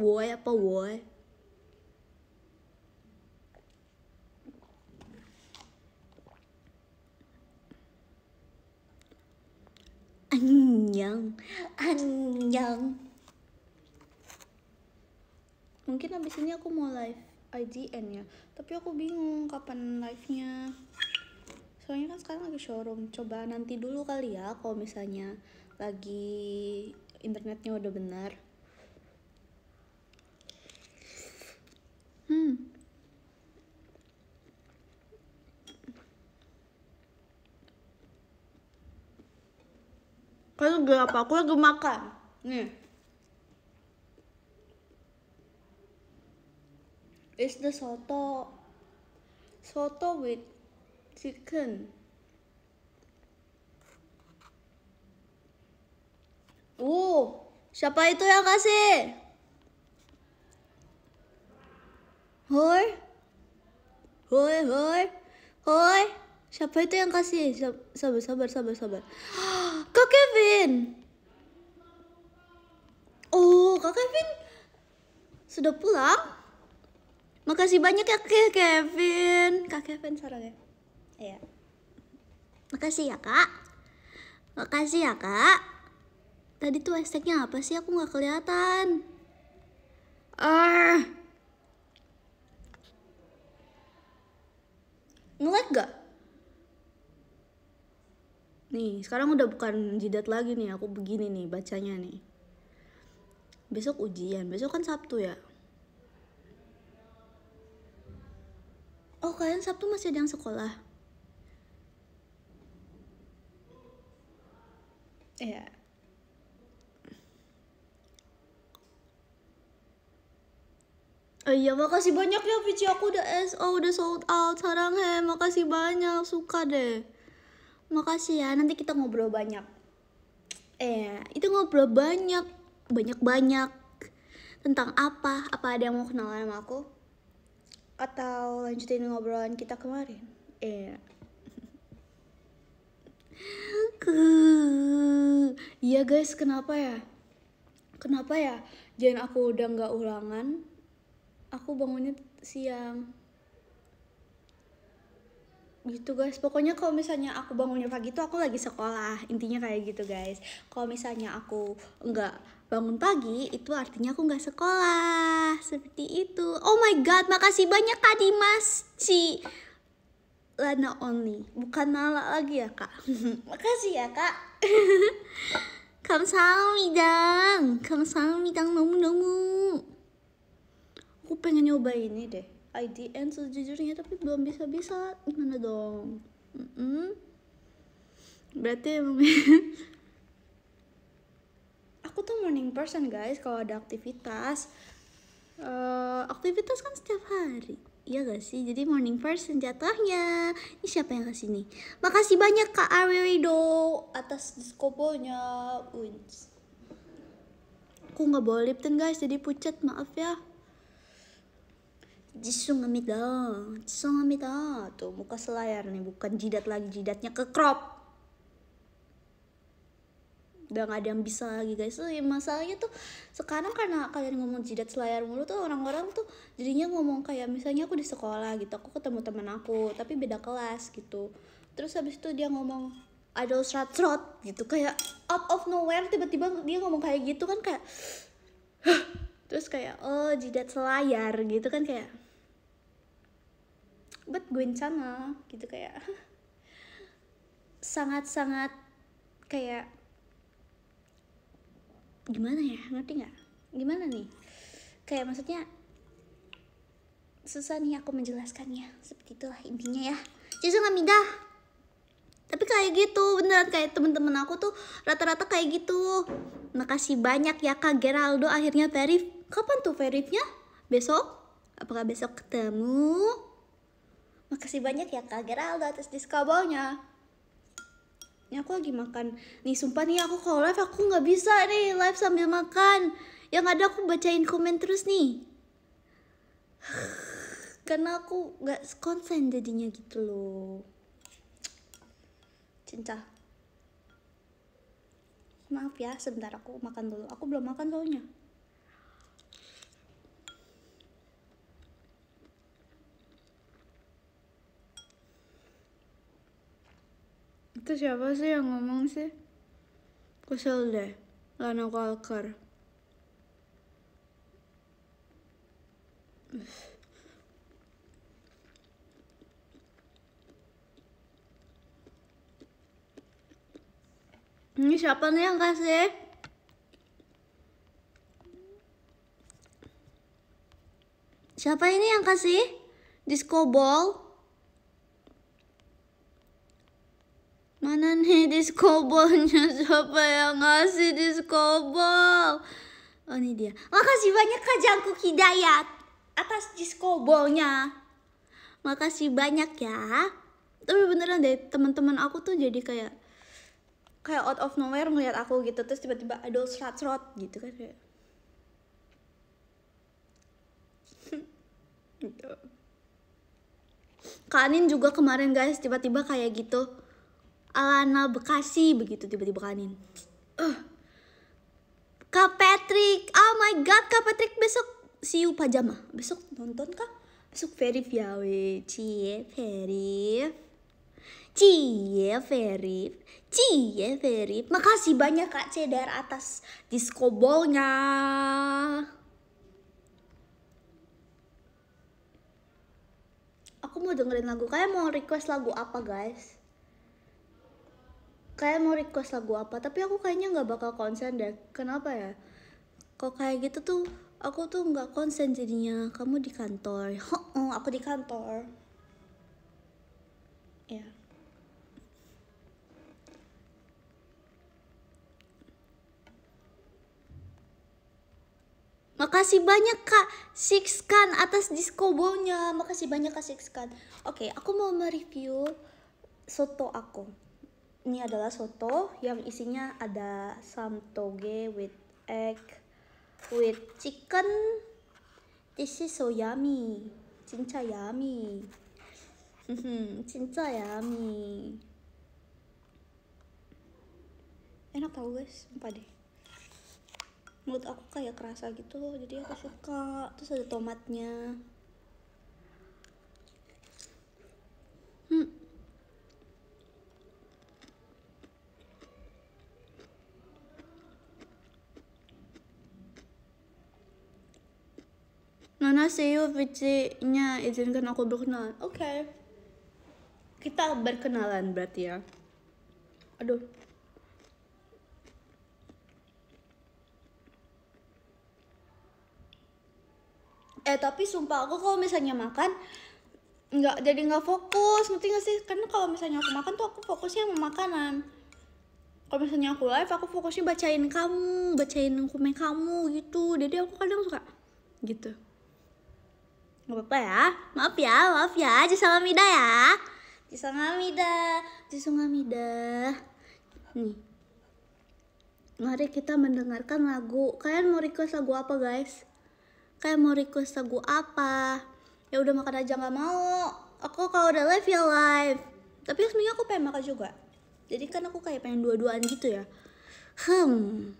woi apa woi anjang anjang mungkin abis ini aku mau live IGN ya tapi aku bingung kapan live nya soalnya kan sekarang lagi showroom coba nanti dulu kali ya kalau misalnya lagi internetnya udah benar Hmm. Kalau gue apa? Aku lagi makan. Nih. It's the soto. Soto with chicken. Oh, siapa itu yang kasih? Hoi. Hoi, hoi. Hoi. Siapa itu yang kasih? Sabar, sabar, sabar, sabar. Kak Kevin. Oh, Kak Kevin sudah pulang? Makasih banyak ya Kak Kevin. Kak Kevin sarang ya. Iya. Makasih ya, Kak. Makasih ya, Kak. Tadi tuh hashtagnya apa sih? Aku nggak kelihatan. Ah. Uh. ngelag gak? Nih, sekarang udah bukan jidat lagi nih, aku begini nih bacanya nih. Besok ujian, besok kan Sabtu ya. Oh, kalian Sabtu masih ada yang sekolah? Ya, yeah. Eh, iya makasih banyak ya Vici aku udah SO udah sold out sekarang he makasih banyak suka deh makasih ya nanti kita ngobrol banyak eh itu ngobrol banyak banyak banyak tentang apa apa ada yang mau kenalan sama aku atau lanjutin ngobrolan kita kemarin eh Iya guys, kenapa ya? Kenapa ya? Jangan aku udah nggak ulangan, aku bangunnya siang gitu guys pokoknya kalau misalnya aku bangunnya pagi tuh aku lagi sekolah intinya kayak gitu guys kalau misalnya aku nggak bangun pagi itu artinya aku nggak sekolah seperti itu oh my god makasih banyak kak Dimas si Lana only bukan Nala lagi ya kak makasih ya kak Kamsahamnidang midang nomu nomu aku pengen nyoba ini deh IDN sejujurnya tapi belum bisa bisa gimana dong mm -mm. berarti aku tuh morning person guys kalau ada aktivitas uh, aktivitas kan setiap hari Iya gak sih? Jadi morning person jatuhnya Ini siapa yang kasih nih? Makasih banyak Kak arwido Atas diskoponya Wins Aku gak boleh Lipton guys Jadi pucat maaf ya jisung 죄송합니다. 죄송합니다. Tuh muka selayar nih, bukan jidat lagi, jidatnya ke crop. Udah gak ada yang bisa lagi guys. tuh ya masalahnya tuh sekarang karena kalian ngomong jidat selayar mulu tuh orang-orang tuh jadinya ngomong kayak misalnya aku di sekolah gitu, aku ketemu temen aku tapi beda kelas gitu. Terus habis itu dia ngomong ada serat-serat gitu kayak out of nowhere tiba-tiba dia ngomong kayak gitu kan kayak terus kayak oh jidat selayar gitu kan kayak but sana gitu kayak sangat-sangat kayak gimana ya ngerti nggak gimana nih kayak maksudnya susah nih aku menjelaskannya seperti itulah intinya ya jadi nggak tapi kayak gitu beneran kayak temen-temen aku tuh rata-rata kayak gitu makasih banyak ya kak Geraldo akhirnya tarif Kapan tuh verifnya? Besok? Apakah besok ketemu? Makasih banyak ya Kak Geraldo atas diskobolnya. Ini aku lagi makan. Nih sumpah nih aku kalau live aku nggak bisa nih live sambil makan. Yang ada aku bacain komen terus nih. Karena aku nggak konsen jadinya gitu loh. Cinta. maaf ya sebentar aku makan dulu aku belum makan soalnya itu siapa sih yang ngomong sih Kusel deh Lana Walker Ini siapa nih yang kasih? Siapa ini yang kasih? Disco ball? Mana nih diskobolnya siapa yang ngasih diskobol? Oh ini dia. Makasih banyak Kak Jangkuk Hidayat atas diskobolnya. Makasih banyak ya. Tapi beneran deh teman-teman aku tuh jadi kayak kayak out of nowhere ngeliat aku gitu terus tiba-tiba ada serat-serat gitu kan kayak gitu. Kanin juga kemarin guys tiba-tiba kayak gitu Alana Bekasi begitu tiba-tiba kanin uh. Kak Patrick oh my god Kak Patrick besok siu pajama besok nonton kak besok ferry ya cie ferry cie ferry cie ferry makasih banyak kak Cedar atas diskobolnya aku mau dengerin lagu kalian mau request lagu apa guys kayak mau request lagu apa tapi aku kayaknya nggak bakal konsen deh kenapa ya kok kayak gitu tuh aku tuh nggak konsen jadinya kamu di kantor oh aku di kantor ya yeah. Makasih banyak Kak Sixkan atas diskobonya. Makasih banyak Kak Sixkan. Oke, okay, aku mau mereview soto aku. Ini adalah soto yang isinya ada some toge with egg with chicken. This is so yummy. cinca yummy. Mm-hmm. cinca yummy. Enak tau guys, sumpah deh. Mulut aku kayak kerasa gitu, jadi aku suka. Terus ada tomatnya. Hmm. Nana you, vici nya izinkan aku berkenalan. Oke. Okay. Kita berkenalan berarti ya. Aduh. Eh tapi sumpah aku kalau misalnya makan nggak jadi nggak fokus ngerti nggak sih karena kalau misalnya aku makan tuh aku fokusnya sama makanan kalau misalnya aku live aku fokusnya bacain kamu bacain komen kamu gitu jadi aku kadang suka gitu Gak apa-apa ya. Maaf ya, maaf ya. Jisangamida ya. Jisangamida. Amida. Nih. Mari kita mendengarkan lagu. Kalian mau request lagu apa, guys? Kalian mau request lagu apa? Ya udah makan aja nggak mau. Aku kalau udah live ya live. Tapi sebenarnya aku pengen makan juga. Jadi kan aku kayak pengen dua-duaan gitu ya. Hmm.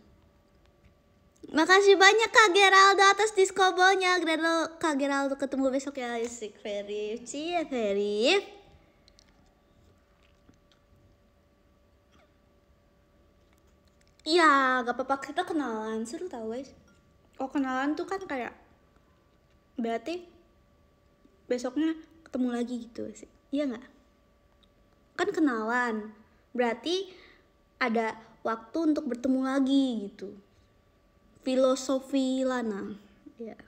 Makasih banyak Kak Geraldo atas diskobolnya. Geraldo, Kak Geraldo ketemu besok ya. Isik Ferif. Cie Ferry. Ya, iya, gak apa-apa kita kenalan. Seru tau guys. Oh kenalan tuh kan kayak berarti besoknya ketemu lagi gitu sih. Iya nggak? Kan kenalan. Berarti ada waktu untuk bertemu lagi gitu filosofi Lana. Ya.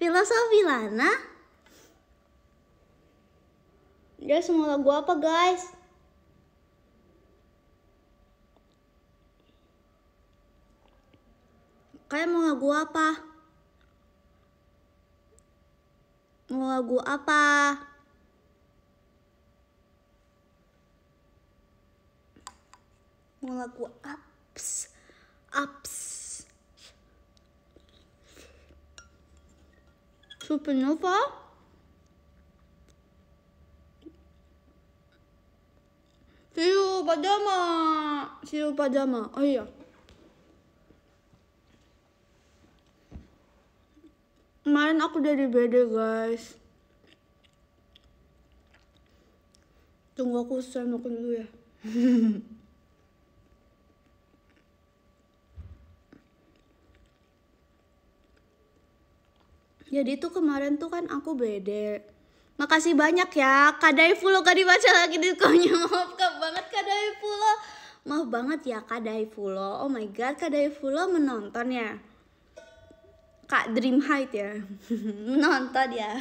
Filosofi Lana. Dia ya, semua lagu apa, guys? Kayak mau lagu apa? Mau lagu apa? Mau lagu ups, ups. Supernova. Siu Pajama. Siu Pajama. Oh iya. Kemarin aku dari BD guys. Tunggu aku makan dulu ya. Jadi tuh kemarin tuh kan aku bede. Makasih banyak ya. Kadai Fulo gak dibaca lagi di komnya. Maaf kak banget Kadai Fulo. Maaf banget ya Kadai Fulo. Oh my god Kadai Fulo menonton ya. Kak Dream Height ya. menonton ya.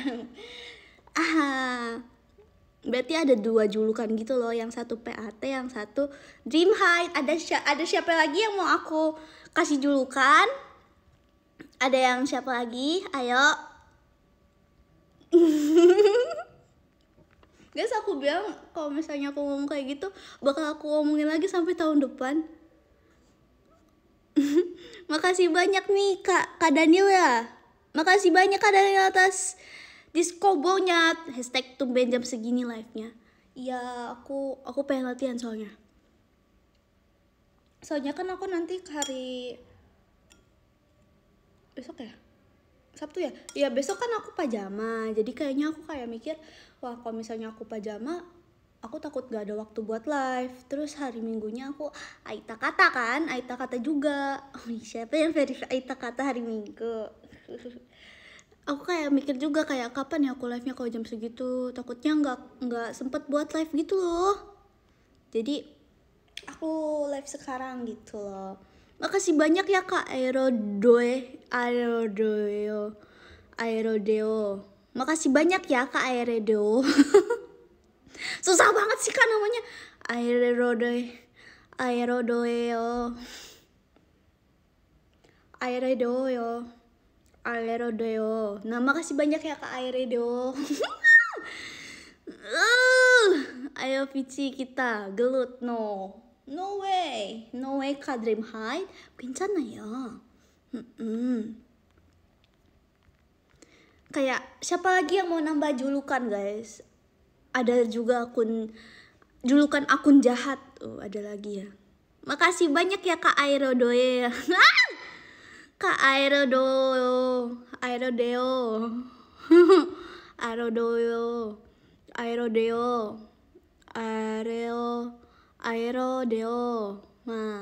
ah berarti ada dua julukan gitu loh yang satu PAT yang satu Dream Height ada ada siapa lagi yang mau aku kasih julukan ada yang siapa lagi? Ayo. Guys, aku bilang kalau misalnya aku ngomong kayak gitu, bakal aku ngomongin lagi sampai tahun depan. Makasih banyak nih Kak, Kak Daniel ya. Makasih banyak Kak Daniel atas diskobonya. Hashtag tumben jam segini live-nya. Iya, aku aku pengen latihan soalnya. Soalnya kan aku nanti hari besok ya Sabtu ya ya besok kan aku pajama jadi kayaknya aku kayak mikir wah kalau misalnya aku pajama aku takut gak ada waktu buat live terus hari minggunya aku ah, Aita kata kan Aita kata juga oh, siapa yang verify Aita kata hari minggu aku kayak mikir juga kayak kapan ya aku live nya kalau jam segitu takutnya nggak nggak sempet buat live gitu loh jadi aku live sekarang gitu loh Makasih banyak ya Kak Aerodoe Aerodeo Aerodeo. Makasih banyak ya Kak Aerodeo. Susah banget sih Kak namanya. Aerodoe aerodeo aerodeo Aerodeo. Nah, makasih banyak ya Kak Aerodeo. Uh, ayo Vici kita gelut no. No way. No way 카드림 하이. 괜찮아요. Mm -mm. Kayak siapa lagi yang mau nambah julukan guys? Ada juga akun julukan akun jahat. Oh, ada lagi ya. Makasih banyak ya Kak Aerodoe. Kak Aerodo. Aerodeo. Aerodeo. Aerodeo. Aerodeo. Aero Deo. Ma. Nah,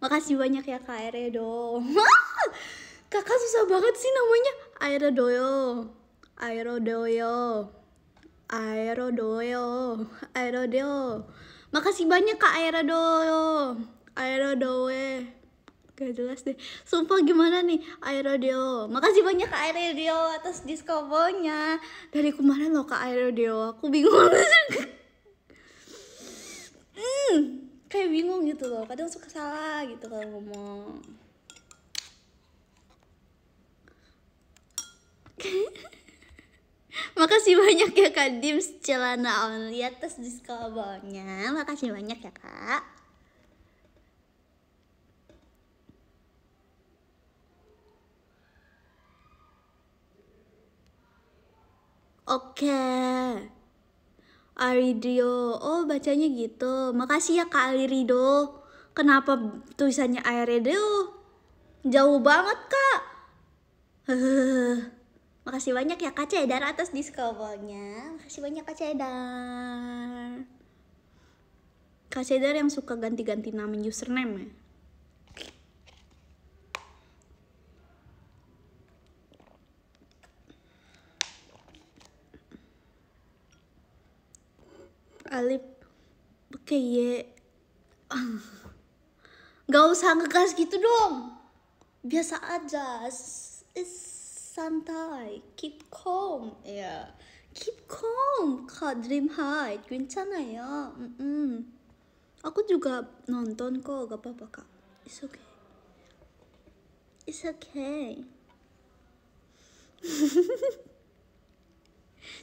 makasih banyak ya Kak Aero Kakak susah banget sih namanya. Aero Doyo. Aero Doyo. Aero Doyo. Aero Deo. Makasih banyak Kak Aero Doyo. Aero Doe. Gak jelas deh. Sumpah gimana nih Aero Deo. Makasih banyak Kak Aero Deo atas diskobonya. Dari kemarin loh Kak Aero Deo. Aku bingung. hmm kayak bingung gitu loh kadang suka salah gitu kalau ngomong Makasih banyak ya Kak Dim celana only atas diskonnya. Makasih banyak ya Kak. Oke. Okay. Aridio. Oh, bacanya gitu. Makasih ya Kak Arido. Kenapa tulisannya Aridio? Jauh banget, Kak. Makasih banyak ya Kak Cedar atas diskonnya. Makasih banyak Kak Cedar. Kak Cedar yang suka ganti-ganti nama username ya. alif oke y nggak usah ngegas gitu dong biasa aja santai keep calm ya keep calm kak dream high 괜찮아 ya mm aku juga nonton kok gak apa-apa kak it's okay it's okay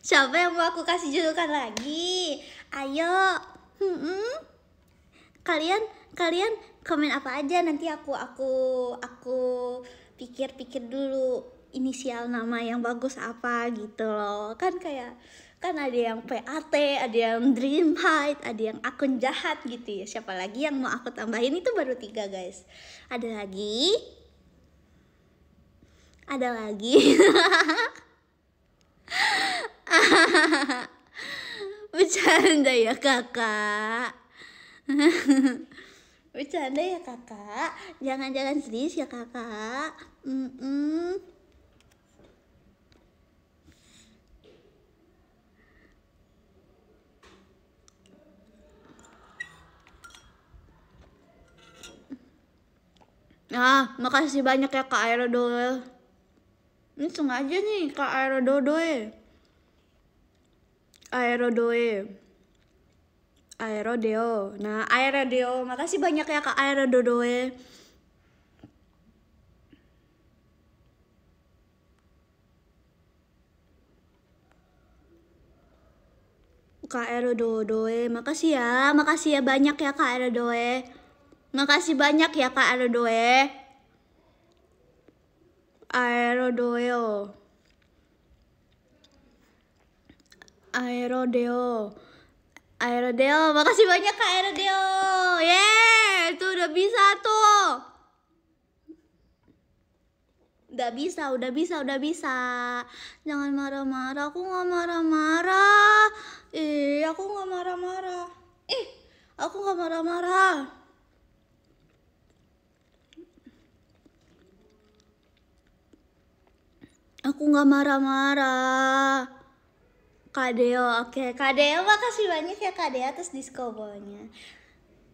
Siapa yang mau aku kasih julukan lagi? Ayo. Hmm -hmm. Kalian kalian komen apa aja nanti aku aku aku pikir-pikir dulu inisial nama yang bagus apa gitu loh. Kan kayak kan ada yang PAT, ada yang Dream Height, ada yang akun jahat gitu ya. Siapa lagi yang mau aku tambahin itu baru tiga guys. Ada lagi, ada lagi, Bercanda ya kakak. Bercanda ya kakak. Jangan-jangan sedih ya kakak. Mm -mm. Nah, makasih banyak ya Kak Aerodol. Ini sengaja nih Kak Aerodoel. Aerodoe. Aerodeo. Nah, Aerodeo. Makasih banyak ya Kak aerodoe. Kak aerodoe, makasih ya, makasih ya banyak ya Kak Aerodoe. Makasih banyak ya Kak Aerodoe. Aerodoe. Aerodeo. Aerodeo, makasih banyak Kak Aerodeo. Yeah, itu udah bisa tuh. Udah bisa, udah bisa, udah bisa. Jangan marah-marah, aku gak marah-marah. Ih, aku gak marah-marah. Ih, aku gak marah-marah. Aku gak marah-marah. Kadeo, oke. Okay. Kadeo makasih banyak ya Kadeo atas diskobonya.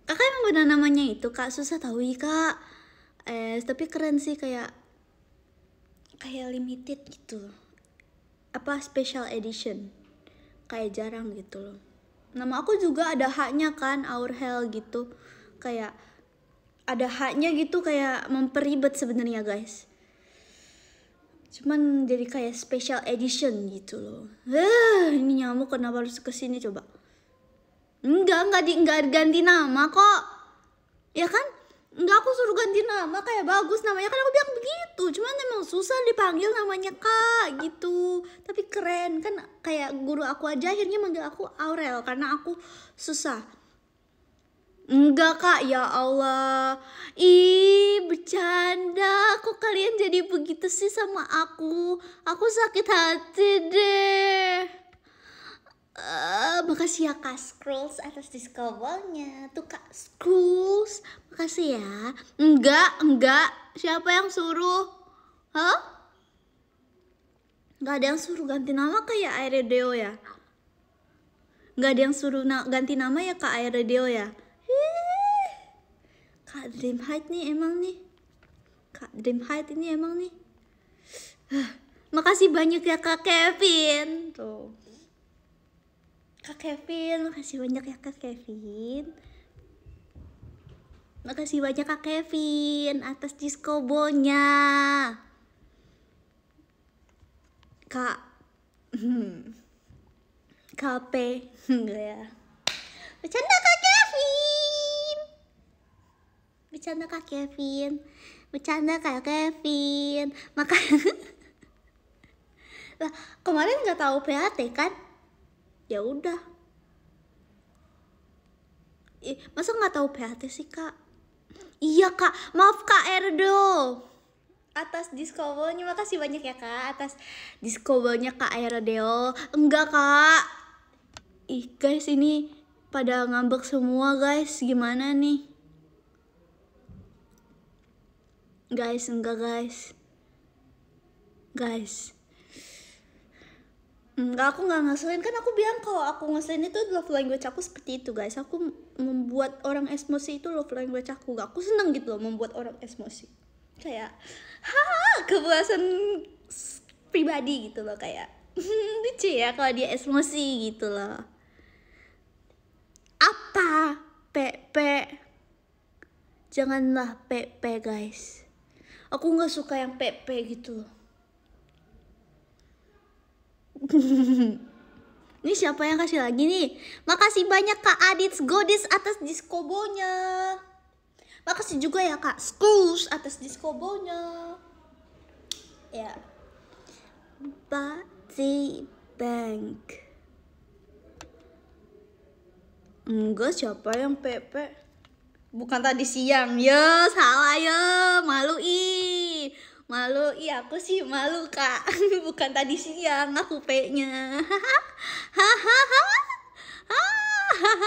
Kakak emang benar namanya itu kak, susah tahu ya kak. Eh, tapi keren sih kayak kayak limited gitu. Apa special edition? Kayak jarang gitu loh. Nama aku juga ada haknya kan, Our Hell gitu. Kayak ada haknya gitu kayak memperibet sebenarnya guys cuman jadi kayak special edition gitu loh Hah, ini nyamuk kenapa harus kesini coba enggak enggak di enggak ganti nama kok ya kan enggak aku suruh ganti nama kayak bagus namanya kan aku bilang begitu cuman emang susah dipanggil namanya kak gitu tapi keren kan kayak guru aku aja akhirnya manggil aku Aurel karena aku susah Enggak kak, ya Allah. Ih, bercanda. Kok kalian jadi begitu sih sama aku? Aku sakit hati deh. Uh, makasih ya kak Skrulls atas discovernya tuh kak Skrulls makasih ya enggak enggak siapa yang suruh hah enggak ada yang suruh ganti nama kayak Airedeo ya enggak ada yang suruh na ganti nama ya kak Airedeo ya Kak Dream Height nih emang nih. Kak Dream Height ini emang nih. makasih banyak ya Kak Kevin. Tuh. Kak Kevin, makasih banyak ya Kak Kevin. Makasih banyak Kak Kevin atas Disco Bonya Kak hmm. KP enggak ya. Bercanda Kak Kevin bercanda kak Kevin bercanda kak Kevin maka, lah kemarin nggak tahu PHT kan ya udah eh, masa nggak tahu PHT sih kak iya kak maaf kak Erdo atas discovernya makasih banyak ya kak atas discovernya kak Aerodeo enggak kak ih guys ini pada ngambek semua guys gimana nih guys enggak guys guys enggak aku enggak ngeselin kan aku bilang kalau aku ngeselin itu love language aku seperti itu guys aku membuat orang emosi itu love language aku gak aku seneng gitu loh membuat orang emosi kayak ha kepuasan pribadi gitu loh kayak lucu ya kalau dia emosi gitu loh apa pepe janganlah pepe guys aku nggak suka yang pepe gitu ini siapa yang kasih lagi nih makasih banyak kak Adits Godis atas diskobonya makasih juga ya kak Skus atas diskobonya ya Bati Bank enggak siapa yang pepe bukan tadi siang ya salah ya malu i malu i aku sih malu kak bukan tadi siang aku p nya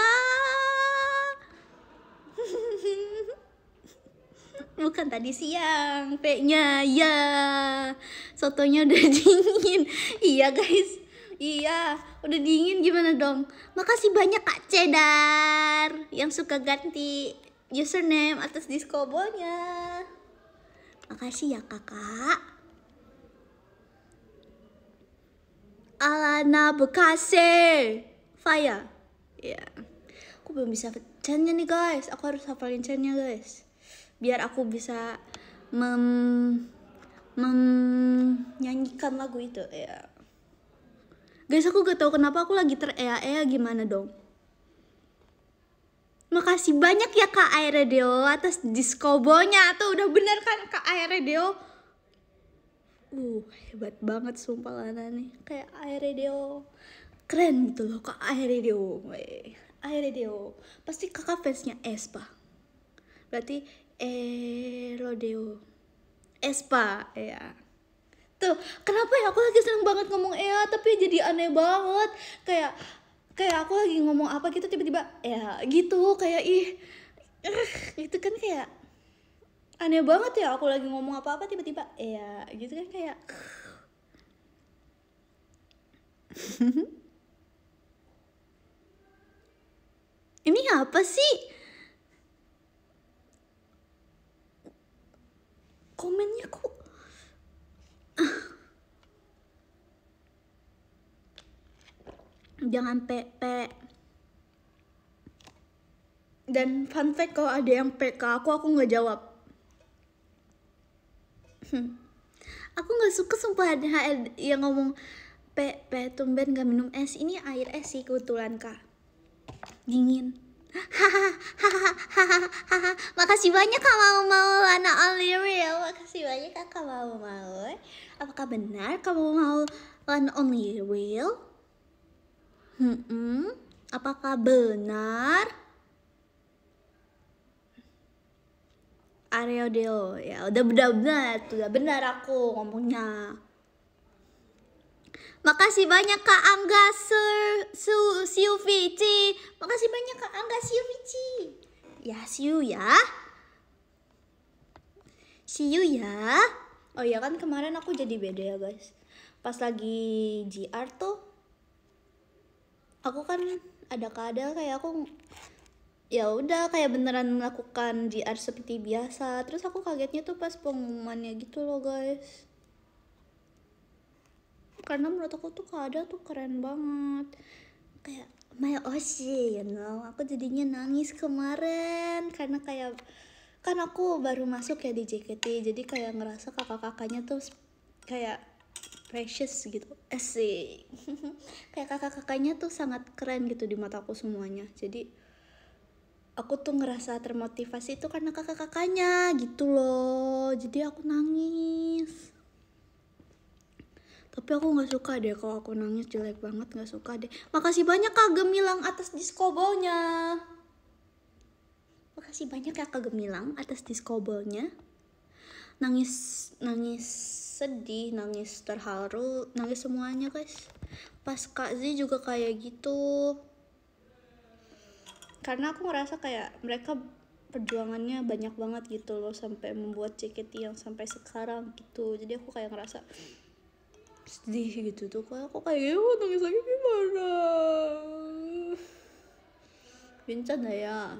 bukan tadi siang p nya ya sotonya udah dingin iya guys Iya, udah dingin gimana dong? Makasih banyak Kak Cedar yang suka ganti username atas diskobonya. Makasih ya kakak. Alana Bekasi. Fire. Ya. Yeah. Aku belum bisa channya nih guys. Aku harus hafalin channya guys. Biar aku bisa mem menyanyikan lagu itu ya. Yeah. Guys, aku gak tau kenapa aku lagi terea-ea ya, ya, gimana dong. Makasih banyak ya Kak Aeredeo atas diskobonya. Tuh udah bener kan Kak Aeredeo? Uh, hebat banget sumpah Lana nih. Kayak Aeredeo. Keren gitu loh Kak Aeredeo. Aeredeo. Pasti kakak fansnya Espa. Berarti Erodeo. Espa, ya. Tuh, kenapa ya aku lagi seneng banget ngomong Ea tapi jadi aneh banget. Kayak kayak aku lagi ngomong apa gitu tiba-tiba ya gitu kayak ih itu kan kayak aneh banget ya aku lagi ngomong apa-apa tiba-tiba ya gitu kan kayak ini apa sih komennya kok jangan PP dan fun fact kalau ada yang PK aku aku nggak jawab hmm. aku nggak suka sumpah ada yang ngomong pp tumben nggak minum es ini air es sih kebetulan kak dingin hahaha makasih banyak kak mau mau Lana Only ya makasih banyak kak mau mau eh. apakah benar kamu mau Lana Only Real Hmm, apakah benar? Ario Deo ya udah benar benar udah benar aku ngomongnya. Makasih banyak Kak Angga Sir Su Siuvici. Makasih banyak Kak Angga Siuvici. Ya, siu ya. Siu ya. Oh ya kan kemarin aku jadi beda ya guys. Pas lagi GR tuh aku kan ada kadang kayak aku ya udah kayak beneran melakukan JR seperti biasa terus aku kagetnya tuh pas pengumumannya gitu loh guys karena menurut aku tuh kada tuh keren banget kayak my oshi you know aku jadinya nangis kemarin karena kayak kan aku baru masuk ya di JKT jadi kayak ngerasa kakak-kakaknya tuh kayak precious gitu asik kayak kakak-kakaknya tuh sangat keren gitu di mataku semuanya jadi aku tuh ngerasa termotivasi itu karena kakak-kakaknya gitu loh jadi aku nangis tapi aku nggak suka deh kalau aku nangis jelek banget nggak suka deh makasih banyak kak Gemilang atas diskobolnya makasih banyak ya kak Gemilang atas diskobolnya nangis nangis sedih nangis terharu nangis semuanya guys pas Kak Z juga kayak gitu karena aku ngerasa kayak mereka perjuangannya banyak banget gitu loh sampai membuat JKT yang sampai sekarang gitu jadi aku kayak ngerasa sedih gitu tuh kok aku kayak gitu nangis lagi gimana Vincent ya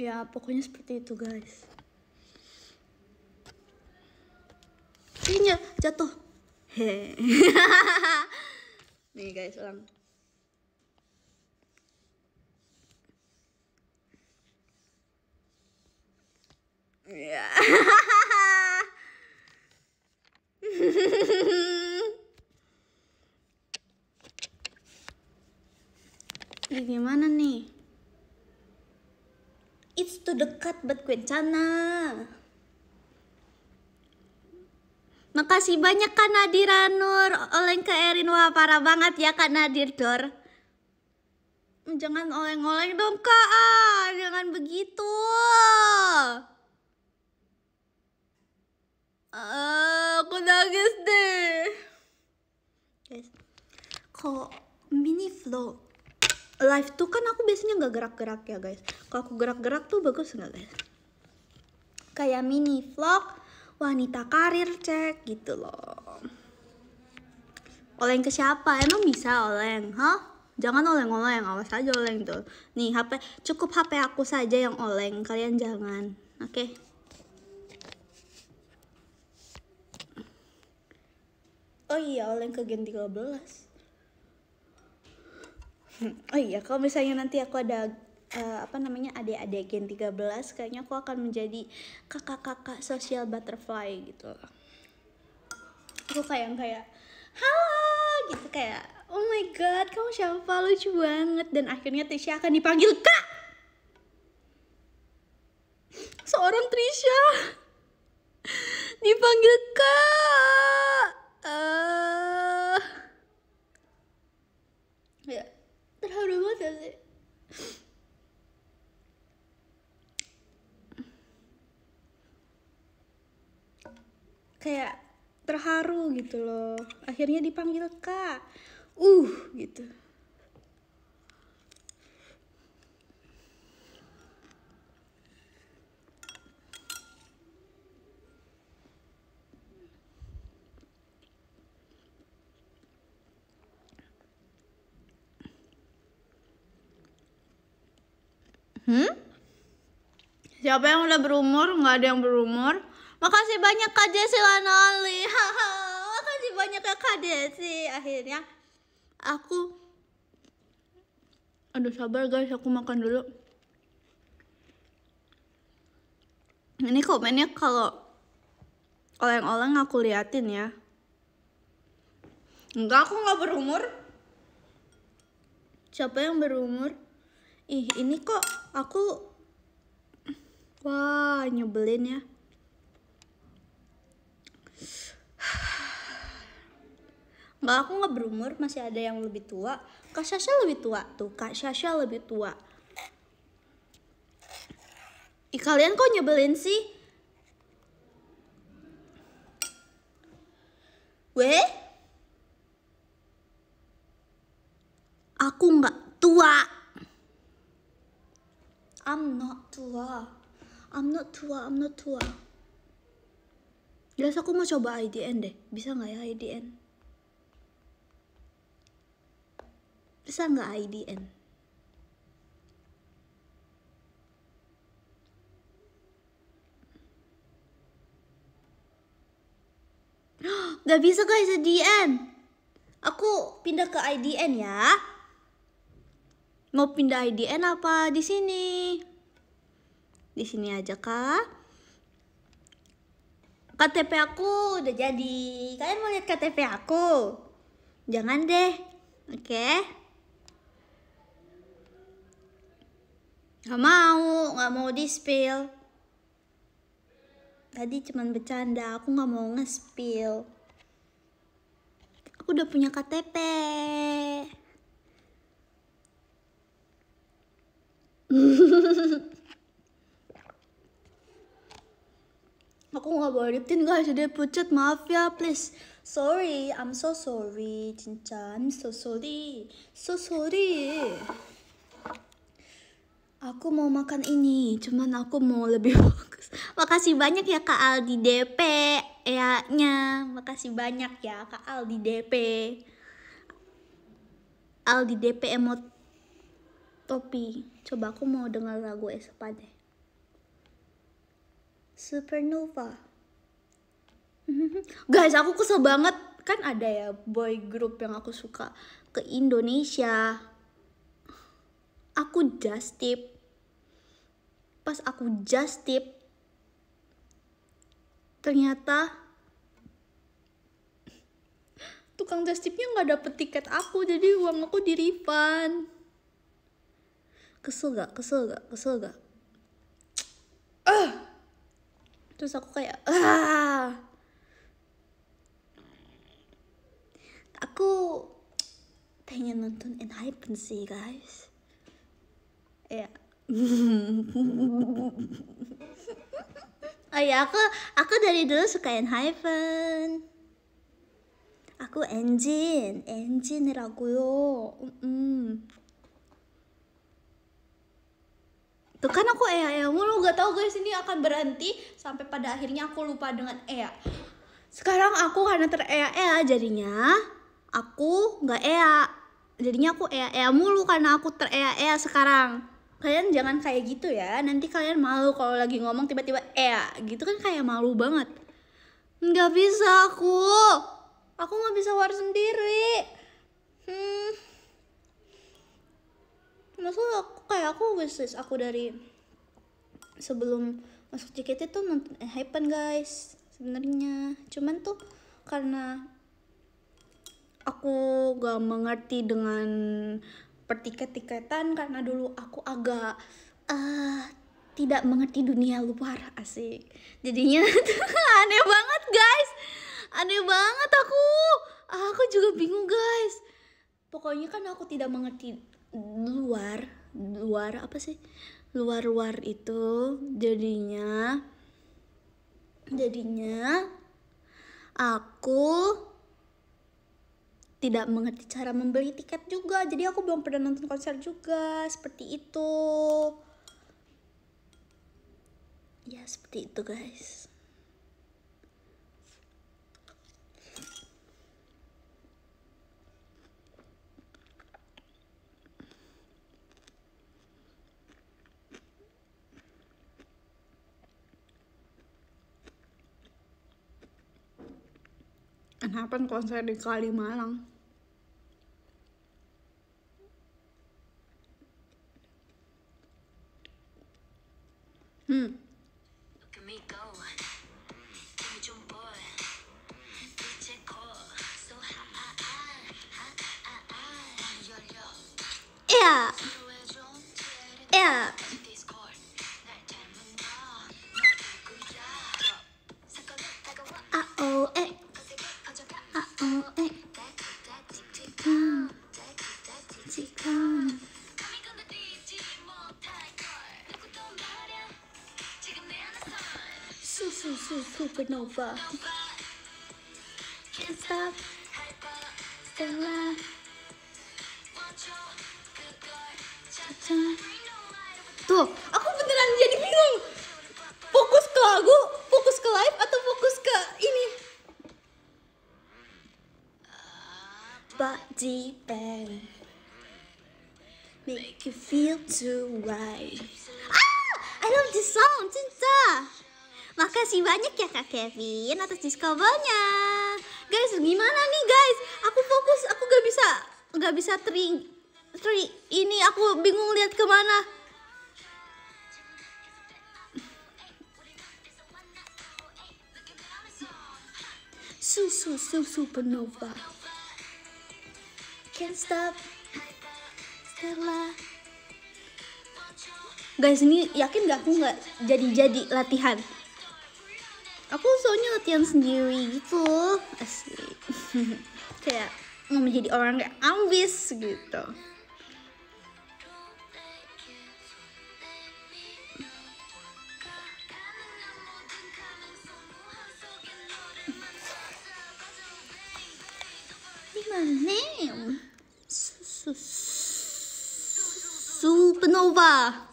Ya, pokoknya seperti itu, guys. Kayaknya jatuh. nih guys ulang ya ini gimana nih it's too dekat buat kencana Makasih banyak Kak Nadir Anur, oleng ke Erin, wah parah banget ya Kak Nadir Dor. Hmm, jangan oleng-oleng dong Kak, ah, jangan begitu. Uh, aku nangis deh. Guys, kok mini vlog live tuh kan aku biasanya gak gerak-gerak ya guys. Kalau aku gerak-gerak tuh bagus nggak guys? Kayak mini vlog, wanita karir cek gitu loh oleng ke siapa emang bisa oleng hah jangan oleng-oleng awas aja oleng tuh nih HP cukup HP aku saja yang oleng kalian jangan oke okay. oh iya oleng ke gen 13 oh iya kalau misalnya nanti aku ada uh, apa namanya adik-adik gen 13 kayaknya aku akan menjadi kakak-kakak social butterfly gitu aku kayak kayak halo gitu kayak oh my god kamu siapa lucu banget dan akhirnya Trisha akan dipanggil kak seorang Trisha dipanggil kak uh... ya terharu banget ya sih kayak terharu gitu loh akhirnya dipanggil kak uh gitu Hmm? Siapa yang udah berumur? Nggak ada yang berumur. Makasih banyak Kak Desi Lanoli. Makasih banyak ya Kak Desi. Akhirnya aku Aduh sabar guys, aku makan dulu. Ini komennya kalau oleng-oleng aku liatin ya. Enggak, aku nggak berumur. Siapa yang berumur? Ih, ini kok aku... Wah, nyebelin ya gak aku nggak berumur, masih ada yang lebih tua. Kak Sasha lebih tua tuh, Kak Sasha lebih tua. Ih, kalian kok nyebelin sih? Weh? Aku nggak tua. I'm not tua. I'm not tua, I'm not tua. Jelas aku mau coba IDN deh. Bisa nggak ya IDN? Bisa nggak IDN? Gak bisa guys IDN. Aku pindah ke IDN ya. Mau pindah IDN apa di sini? Di sini aja kak KTP aku udah jadi. Kalian mau lihat KTP aku? Jangan deh. Oke. Okay? Gak mau, gak mau di spill. Tadi cuman bercanda, aku gak mau nge-spill. Aku udah punya KTP. Aku nggak boleh lip guys, jadi pucet maaf ya please. Sorry, I'm so sorry, cincin so sorry, so sorry. Aku mau makan ini, cuman aku mau lebih fokus. Makasih banyak ya Kak Aldi DP, ya e nya. Makasih banyak ya Kak Aldi DP. Aldi DP emot topi. Coba aku mau dengar lagu Espa deh. Supernova. Guys, aku kesel banget. Kan ada ya boy group yang aku suka ke Indonesia. Aku just tip. Pas aku just tip, ternyata tukang just tipnya nggak dapet tiket aku jadi uang aku di refund kesel gak kesel gak kesel gak uh. Ah! terus aku kayak ah aku pengen nonton Enhypen sih guys ya yeah. oh ya aku aku dari dulu suka Enhypen aku engine 엔진이라고요 음, 음. Tuh kan aku ea-ea mulu gak tau guys ini akan berhenti sampai pada akhirnya aku lupa dengan ea. Sekarang aku karena ter ea e jadinya aku gak ea. Jadinya aku ea-ea e mulu karena aku ter ea ea sekarang. Kalian jangan kayak gitu ya, nanti kalian malu kalau lagi ngomong tiba-tiba ea. Gitu kan kayak malu banget. Nggak bisa aku. Aku nggak bisa war sendiri. Hmm maksudnya aku kayak aku wishlist aku dari sebelum masuk JKT tuh nonton eh, happen guys sebenarnya cuman tuh karena aku gak mengerti dengan pertiket-tiketan karena dulu aku agak uh, tidak mengerti dunia luar asik jadinya aneh banget guys aneh banget aku ah, aku juga bingung guys pokoknya kan aku tidak mengerti luar luar apa sih luar luar itu jadinya jadinya aku tidak mengerti cara membeli tiket juga jadi aku belum pernah nonton konser juga seperti itu ya seperti itu guys Happen konser di Kalimalang. Hmm. Yeah. Yeah. Uh oh, eh. This is supernova. Can't stop. Ella. Tuh, aku beneran jadi bingung. Fokus ke lagu, fokus ke live atau fokus ke ini? Body bang, make you feel too right. kasih banyak ya Kak Kevin atas diskobolnya. Guys, gimana nih guys? Aku fokus, aku gak bisa, gak bisa tri tri ini aku bingung lihat kemana. Susu, susu, supernova. Can't stop, Stella guys ini yakin gak aku gak jadi-jadi latihan aku soalnya latihan sendiri gitu asli kayak mau menjadi orang yang ambis gitu my name. Supernova.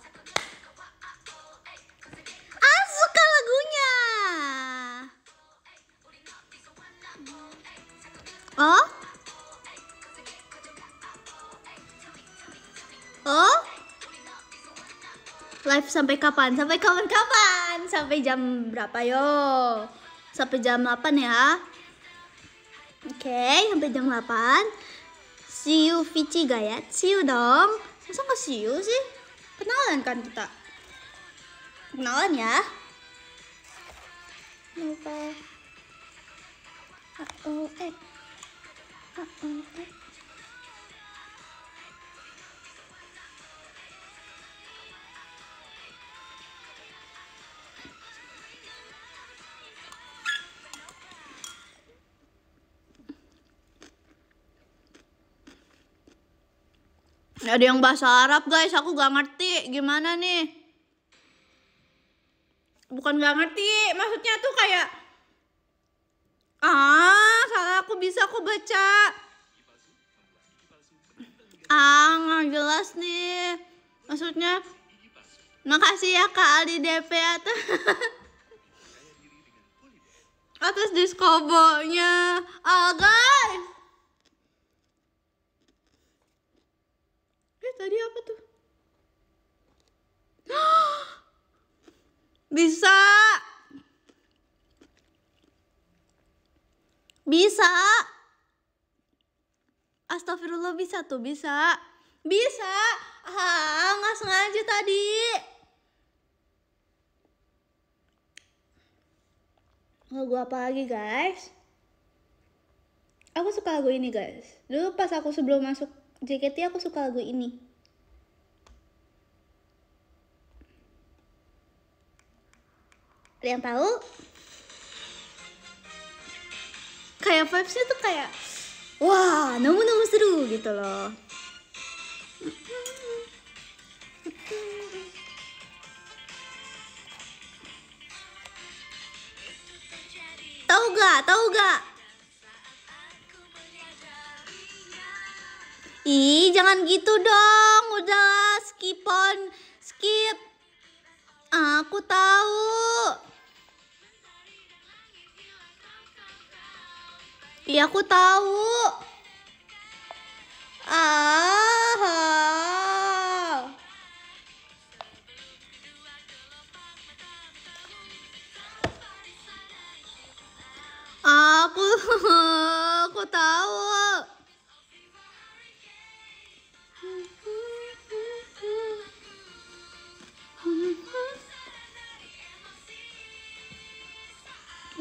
Oh? Oh? Live sampai kapan? Sampai kapan-kapan? Sampai jam berapa yo? Sampai jam 8 ya. Oke, okay, sampai jam 8. See you Vici Gayat. See you dong. Masa nggak see you sih? Kenalan kan kita? Kenalan ya. Nova. Oh, eh. Ada yang bahasa Arab guys, aku gak ngerti gimana nih. Bukan gak ngerti, maksudnya tuh kayak bisa aku baca ah nggak jelas nih maksudnya makasih ya kak Aldi DP atas ya. atas diskobonya oh, guys eh tadi apa tuh bisa Bisa. Astagfirullah bisa tuh, bisa. Bisa. Ah, nggak sengaja tadi. Lagu apa lagi, guys? Aku suka lagu ini, guys. Dulu pas aku sebelum masuk JKT, aku suka lagu ini. Ada yang tahu? kayak vibesnya tuh kayak wah nemu-nemu seru gitu loh tahu gak tahu gak ih jangan gitu dong udah skip on skip aku tahu Iya aku tahu. Ah. Aku aku tahu.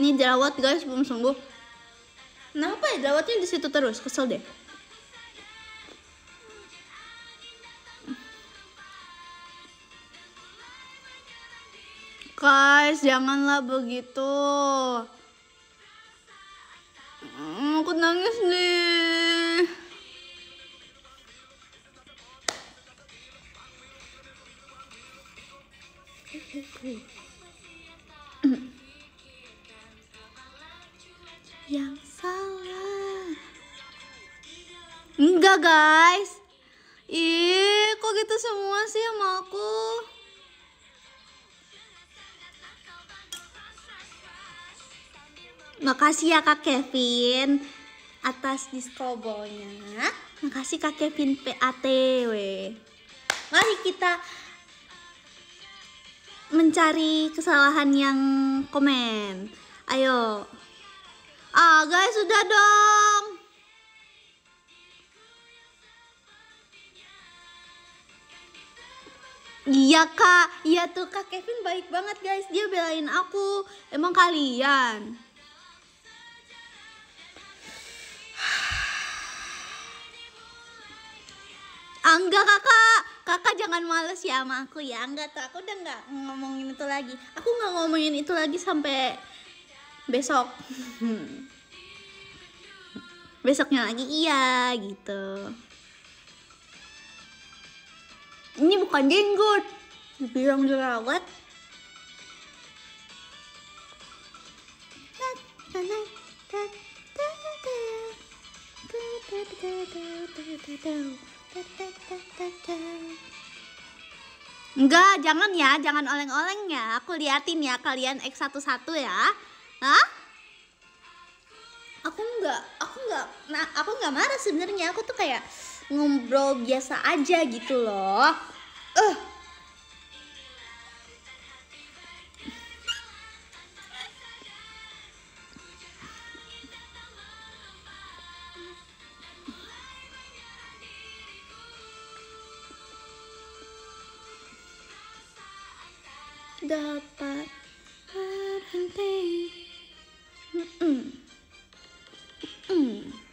Ini jerawat guys belum sembuh. Kenapa ya lewatnya di situ terus? Kesel deh. Guys, janganlah begitu. Hmm, aku nangis nih. Enggak guys Ih kok gitu semua sih sama aku Makasih ya Kak Kevin atas diskobonya. Makasih Kak Kevin PATW. Mari kita mencari kesalahan yang komen. Ayo. Ah, guys, sudah dong. Iya kak, iya tuh kak Kevin baik banget guys, dia belain aku. Emang kalian? Angga ah, kakak, kakak jangan males ya sama aku ya. Angga tuh aku udah nggak ngomongin itu lagi. Aku nggak ngomongin itu lagi sampai besok. Besoknya lagi iya gitu ini bukan jenggot dibilang jerawat Enggak, jangan ya, jangan oleng-oleng ya. Aku liatin ya kalian X11 ya. Hah? Aku enggak, aku enggak, nah, aku enggak marah sebenarnya. Aku tuh kayak ngobrol biasa aja gitu loh. Uh. dapat berhenti. Mm -mm. Mm -mm.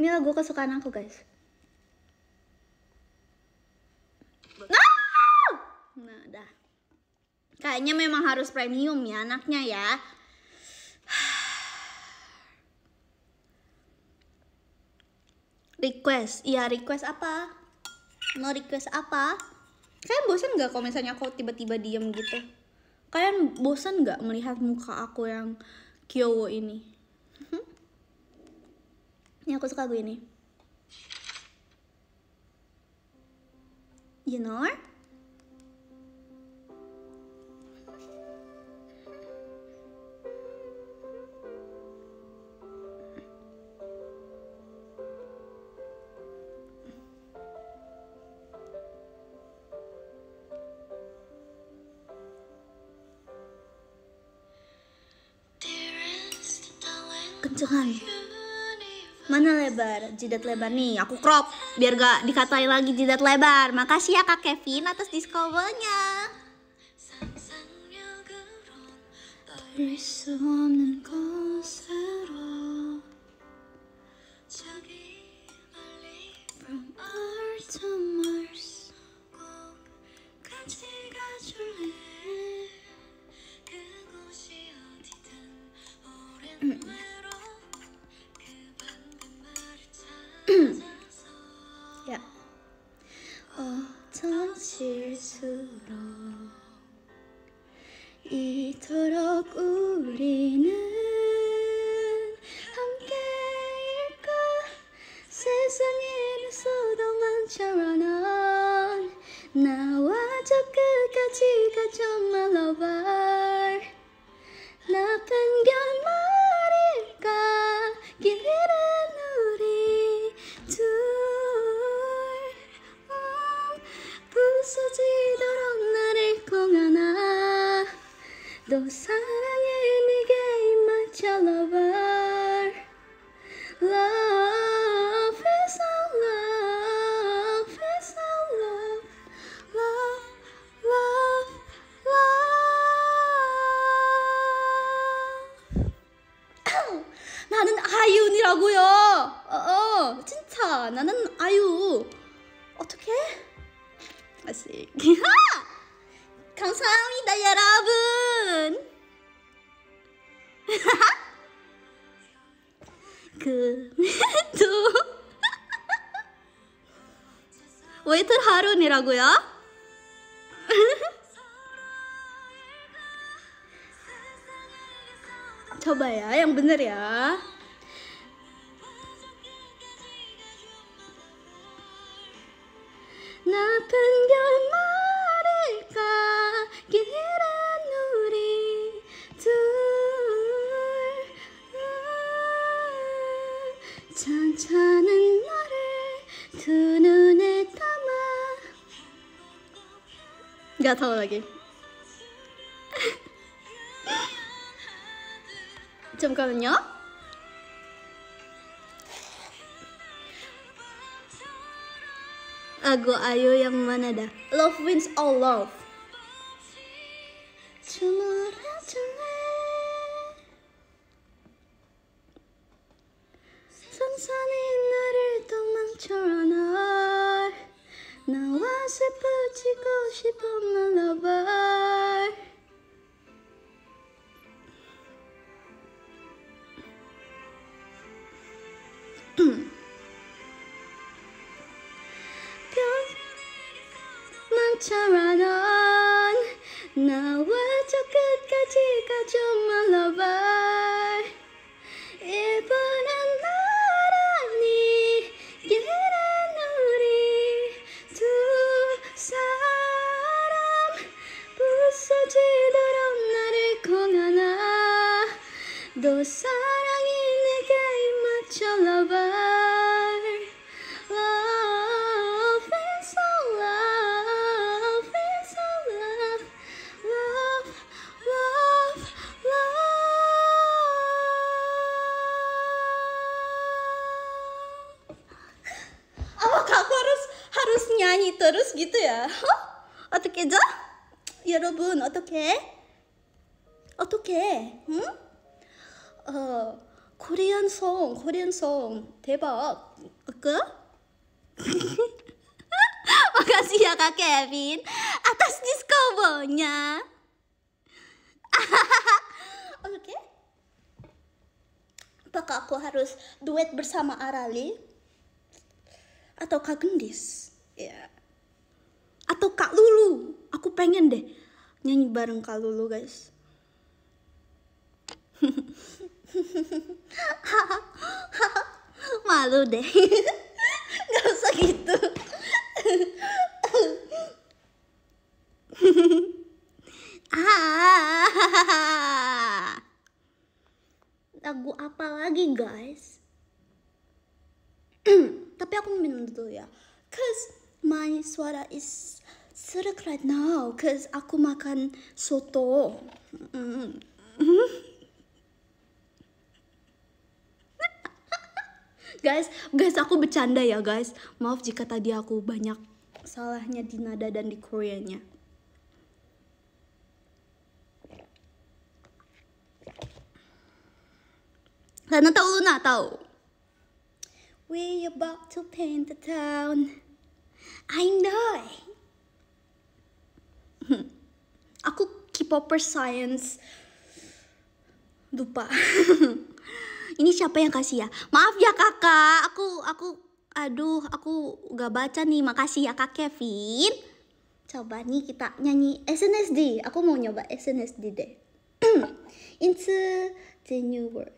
Ini lagu kesukaan aku guys. No! Nah, dah. Kayaknya memang harus premium ya anaknya ya. Request, iya request apa? No request apa? Kalian bosan nggak kalau misalnya aku tiba-tiba diem gitu? Kalian bosan nggak melihat muka aku yang kyowo ini? Ini aku suka lagu ini. You know jidat lebar nih aku crop biar gak dikatain lagi jidat lebar makasih ya kak Kevin atas discovernya From 실수록 이토록 우리는 함께일까 세상에는 소동만처럼 나와 저 끝까지 가정 말 y lover 나쁜견말 너 사랑해 네게 much lover Love is all love is all love Love, love, love 나는 아이유니라고요 어, 어, 진짜 나는 아이유 어떻게? 아씨 감사합니다 여러분 그두 웨이틀 하룬이라고요? coba ya y a 나쁜 결말 nggak tahu lagi 잠깐만요 lagu ayo yang mana dah Love Wins All Love 코리안송 대박 그? Makasih ya Kak Kevin atas diskobonya. Oke. Okay. Apakah aku harus duet bersama Arali? Atau Kak Gendis? Ya. Yeah. Atau Kak Lulu? Aku pengen deh nyanyi bareng Kak Lulu, guys. malu deh nggak usah gitu ah. lagu apa lagi guys tapi aku minum dulu ya cause my suara is serak right now cause aku makan soto mm -hmm. guys, guys aku bercanda ya guys. Maaf jika tadi aku banyak salahnya di nada dan di koreanya. Karena tahu Luna tahu. We about to paint the town. I know. Aku K-popper science lupa. ini siapa yang kasih ya maaf ya kakak aku aku aduh aku gak baca nih makasih ya kak Kevin coba nih kita nyanyi SNSD aku mau nyoba SNSD deh into the new world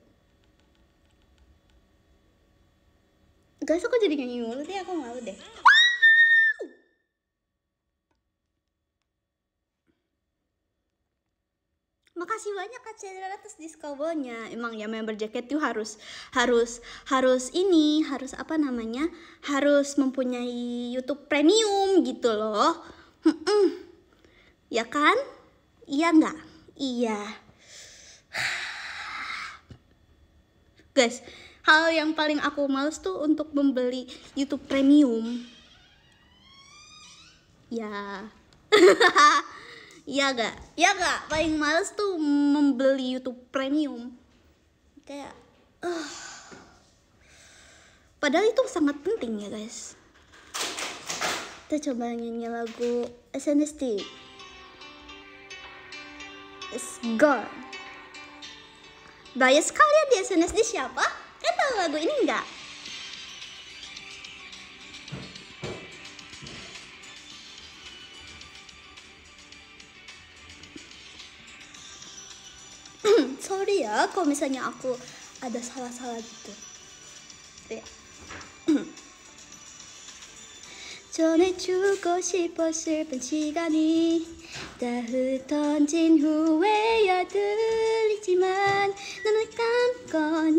guys aku jadi nyanyi mulu ya. aku malu deh makasih banyak Kak Chandra atas diskobonya. Emang ya member jaket itu harus harus harus ini, harus apa namanya? Harus mempunyai YouTube Premium gitu loh. Hmm -mm. Ya kan? Iya nggak? Iya. Guys, hal yang paling aku males tuh untuk membeli YouTube Premium. Ya. Yeah. Iya gak? Iya gak? Paling males tuh membeli YouTube Premium. Kayak, uh. Padahal itu sangat penting ya guys. Kita coba nyanyi lagu SNSD. It's gone. Bias kalian di SNSD siapa? Kan tahu lagu ini enggak? sorry ya kalau misalnya aku ada salah-salah gitu. Ya. 전해주고 싶어 슬픈 시간이 다 흩어진 후에야 들리지만 눈을 감고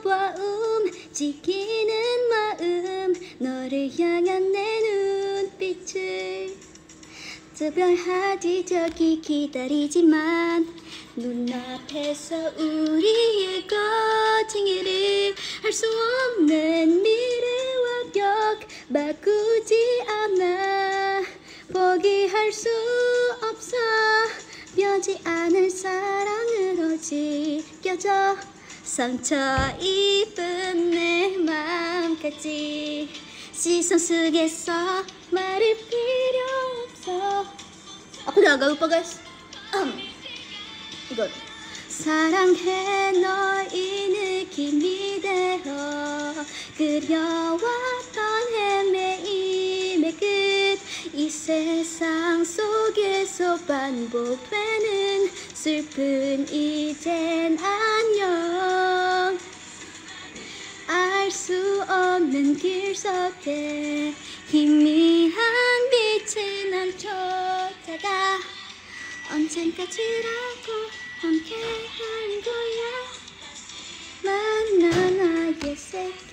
느껴봐 움직이는 마음 너를 향한 내 눈빛을 특별하지 저기 기다리지만 눈앞에서 우리의 거짓이를 할 수 없는 미래와 격 바꾸지 않아 포기할 수 없어 뼈지 않을 사랑으로 지켜져 상처 입은 내 마음까지 시선 속에서 말을 필요 없어 아프다가 오빠가 음. 이거 사랑해 너이 느낌이대로 그려왔던 헤매임의 끝 이 세상 속에서 반복되는 슬픈 이젠 안녕 알 수 없는 길 속에 희미한 빛이 난 쫓아가 언젠가지라고 함께한 거야 만나나의 세계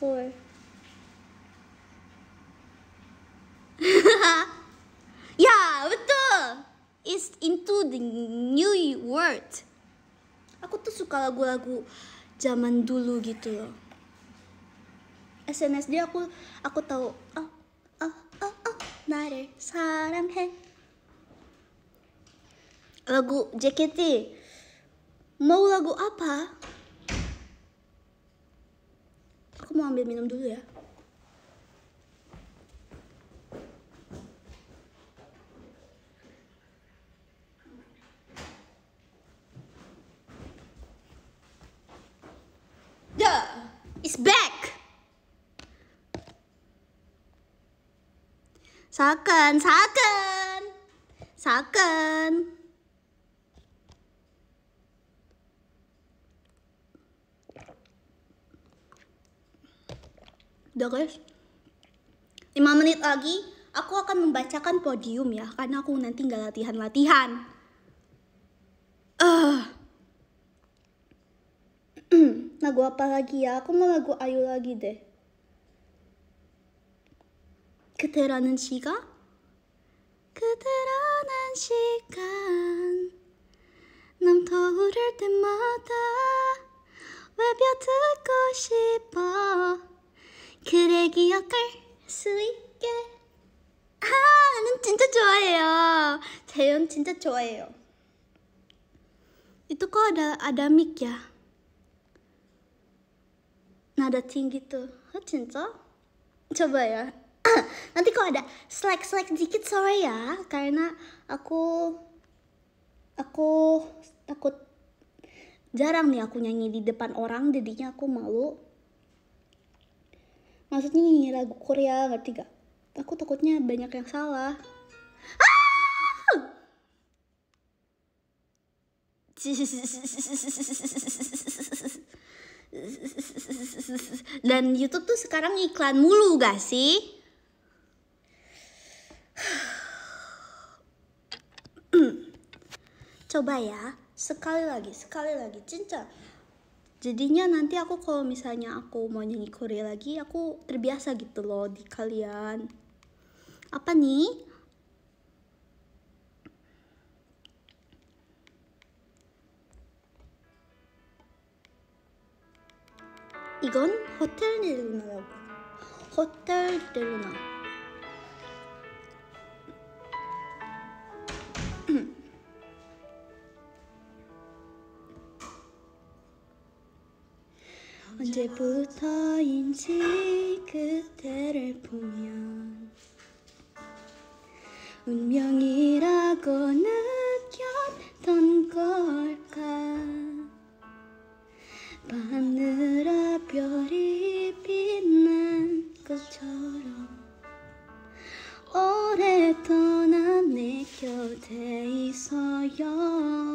올 Ya, betul. It's into the new world. Aku tuh suka lagu-lagu zaman dulu gitu loh. SNSD aku aku tahu. Oh, oh, oh, oh, 나를 사랑해 lagu JKT mau lagu apa aku mau ambil minum dulu ya It's back. Saken, saken, saken. udah guys 5 menit lagi aku akan membacakan podium ya karena aku nanti nggak latihan-latihan uh. lagu apa lagi ya aku mau lagu Ayu lagi deh Keteranan Shika Keteranan Shika 난 떠오를 때마다 외벼 듣고 싶어 그래 기억할 수 있게 아는 진짜 좋아해요 재현 진짜 좋아해요 itu kok ada ada mic ya nada tinggi tuh oh, cinta coba ya nanti kok ada slack slack dikit sore ya karena aku aku takut jarang nih aku nyanyi di depan orang jadinya aku malu maksudnya nyanyi lagu Korea ngerti gak aku takutnya banyak yang salah dan YouTube tuh sekarang iklan mulu gak sih? Coba ya, sekali lagi, sekali lagi, cincang jadinya nanti aku kalau misalnya aku mau nyanyi Korea lagi aku terbiasa gitu loh di kalian apa nih 이건 호텔 Hotel 호텔 Luna. 언제부터인지 그대를 보면 운명이라고 느꼈던 걸까 밤늘라 별이 빛난 것처럼 오래 떠난 내 곁에 있어요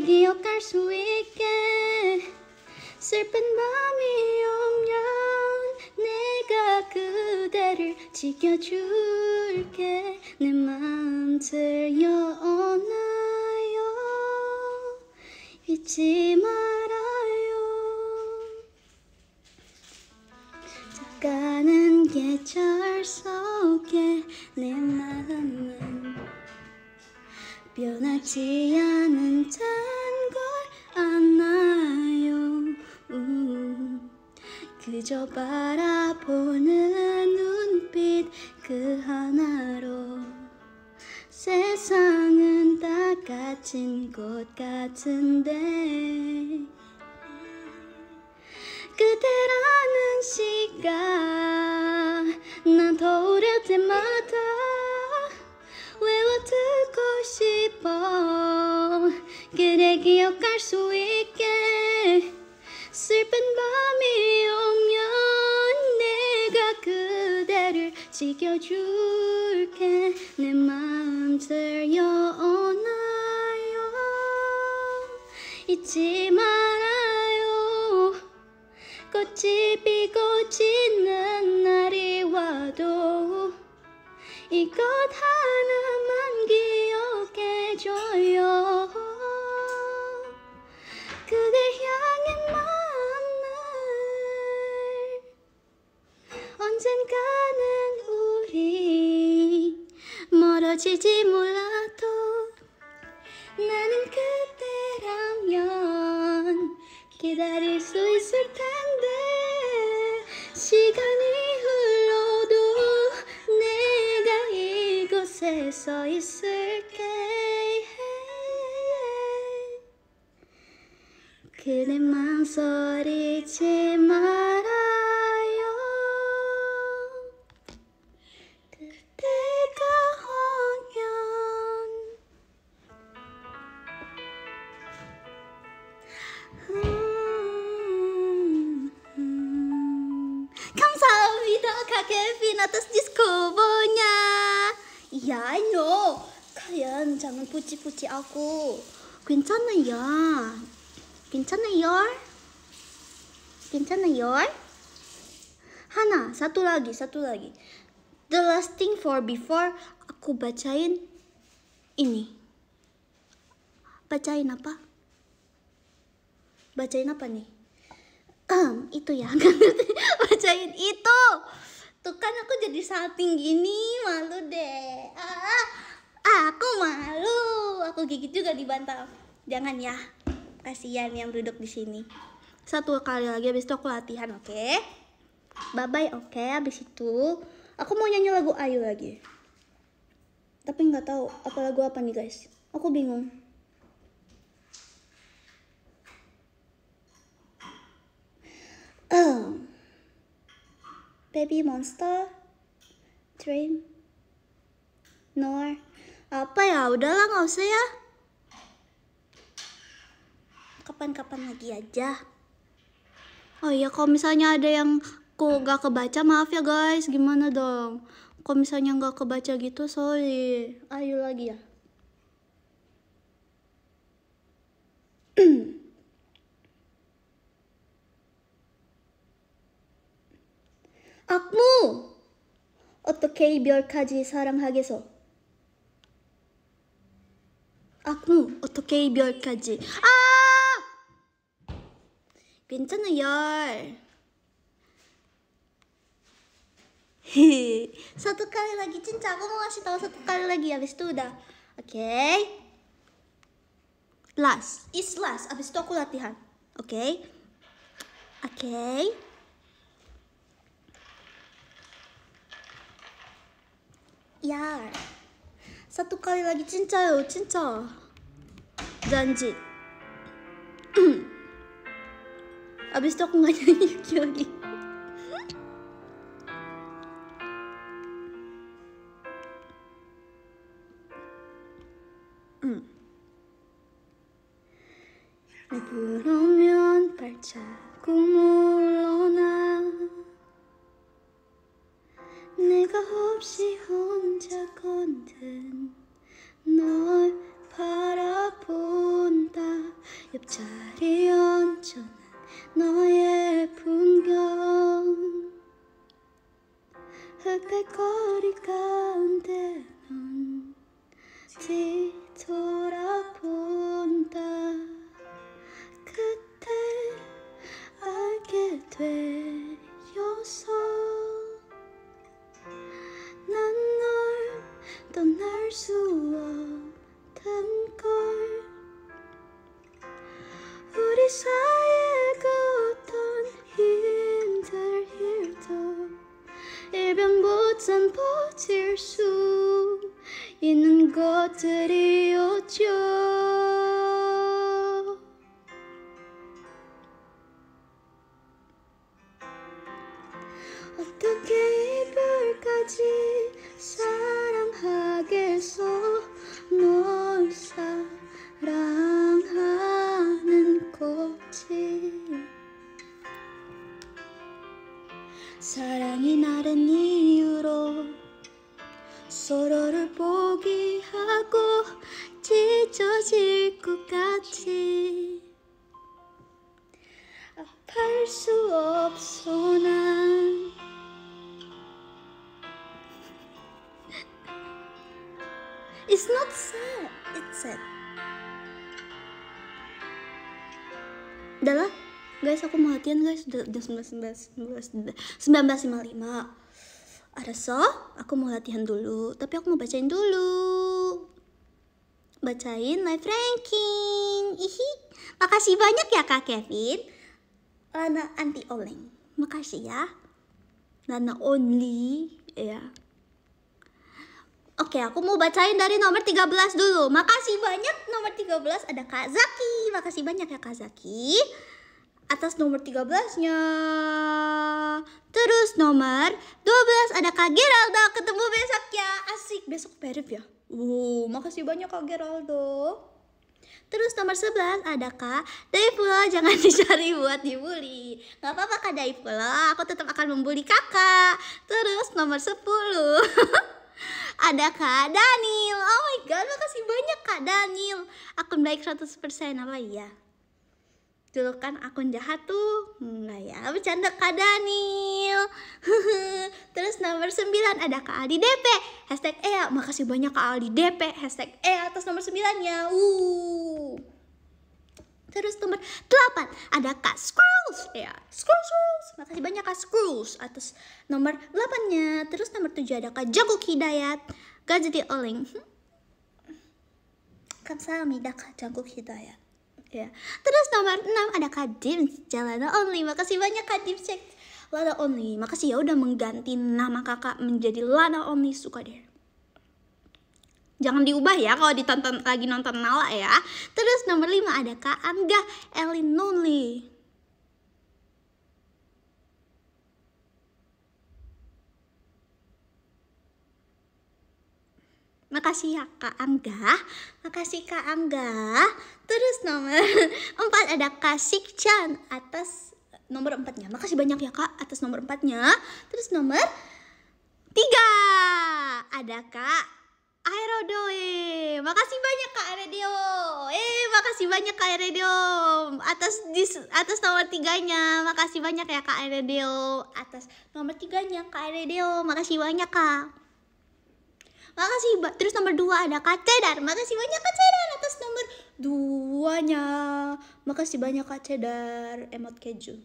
기억할 수 있게 슬픈 마음이 오면 내가 그대를 지켜줄게 내 마음 들려오나요 잊지 말아요 작가는 계절 속에 내 마음은 변하지 않은 잔걸 안나요 그저 바라보는 눈빛 그 하나로 세상은 다 갇힌 곳 같은데 그대라는 시간 난 떠오를 때마다 외워두고 싶어 그래 기억할 수 있게 슬픈 밤이 오면 내가 그대를 지켜줄게 내 마음 들려오나요 잊지 말아요 꽃이 피고 지는 날이 와도 이것 하나만 기억해줘요 그대 향해 만날 언젠가는 우리 멀어지지 몰라 서 있을게 그대 망설이지 satu lagi satu lagi the last thing for before aku bacain ini bacain apa bacain apa nih um itu ya bacain itu tuh kan aku jadi salting gini malu deh ah, aku malu aku gigit juga di bantal jangan ya kasihan yang duduk di sini satu kali lagi habis itu aku latihan oke okay? bye bye oke okay. abis itu aku mau nyanyi lagu Ayu lagi tapi nggak tahu apa lagu apa nih guys aku bingung Baby Monster Dream Nor apa ya udahlah nggak usah ya kapan-kapan lagi aja oh iya kalau misalnya ada yang kung a k kebaca maaf ya guys gimana dong k o k misalnya g a k kebaca gitu sorry ayo lagi ya a k 악무! 어떻게 이별까지 사랑하겠어? 악무, 어떻게 이별까지? 아! 괜찮아, 열. satu kali lagi cinta aku mau kasih tahu satu kali lagi habis itu udah oke okay. last is last habis itu aku latihan oke okay. oke okay. ya satu kali lagi cinta yo cinta janji habis itu aku nggak nyanyi lagi 자꾸 물러나 내가 혹시 혼자 건든 널 바라본다 옆자리에 얹어난 너의 풍경 흑백거리 가운데 넌 뒤돌아본다 되어서 난널 떠날 수 없던 걸 우리 사이에 어떤 힘들 일도 일변보잔 버틸 수 있는 것들이었죠 belas sembilan sembilan lima ada so, aku mau latihan dulu, tapi aku mau bacain dulu. Bacain live ranking. ih makasih banyak ya Kak Kevin. Lana anti oleng. Makasih ya. Lana only, ya. Oke, aku mau bacain dari nomor 13 dulu. Makasih banyak nomor 13 ada Kak Zaki. Makasih banyak ya Kak Zaki atas nomor 13-nya. Terus nomor 12 ada Kak Geraldo. Ketemu besok ya. Asik, besok perif ya. Uh, makasih banyak Kak Geraldo. Terus nomor 11 ada Kak Daiflo, jangan dicari buat dibully. Gak apa-apa Kak Daiflo, aku tetap akan membuli kakak. Terus nomor 10 ada Kak Daniel. Oh my god, makasih banyak Kak Daniel. Akun baik 100% apa iya? julukan gitu akun jahat tuh enggak ya bercanda kak Daniel terus nomor 9 ada kak Aldi DP hashtag Ea makasih banyak kak Aldi DP hashtag Ea atas nomor 9 ya uh. terus nomor 8 ada kak Skrulls ya Scrolls makasih banyak kak Skrulls atas nomor 8 nya terus nomor 7 ada kak Jago Hidayat gak jadi oling Kamsahamnida kak Jago Hidayat ya terus nomor 6 ada Kadim Jalana Only makasih banyak Kadim cek Lana Only makasih ya udah mengganti nama kakak menjadi Lana Only suka deh Jangan diubah ya kalau ditonton lagi nonton Nala ya. Terus nomor 5 ada Kak Angga Elin Nunli. Makasih ya Kak Angga. Makasih Kak Angga. Terus nomor empat ada Kasik Chan atas nomor empatnya. Makasih banyak ya kak atas nomor empatnya. Terus nomor tiga ada kak Aerodoe. Makasih banyak kak Aerodio. Eh makasih banyak kak Aerodio atas dis, atas nomor tiganya. Makasih banyak ya kak Aerodio atas nomor tiganya kak Aerodio. Makasih banyak kak makasih terus nomor dua ada Kak Cedar makasih banyak Kak Cedar atas nomor duanya makasih banyak Kak Cedar emot keju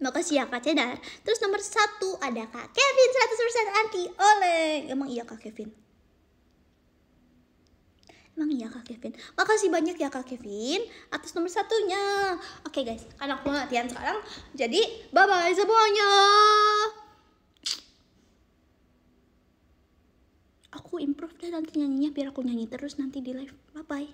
Makasih ya Kak Cedar Terus nomor satu ada Kak Kevin 100% anti oleh Emang iya Kak Kevin? Emang iya Kak Kevin? Makasih banyak ya Kak Kevin atas nomor satunya. Oke okay, guys, karena aku latihan sekarang. Jadi bye-bye semuanya. aku improve deh nanti nyanyinya biar aku nyanyi terus nanti di live bye bye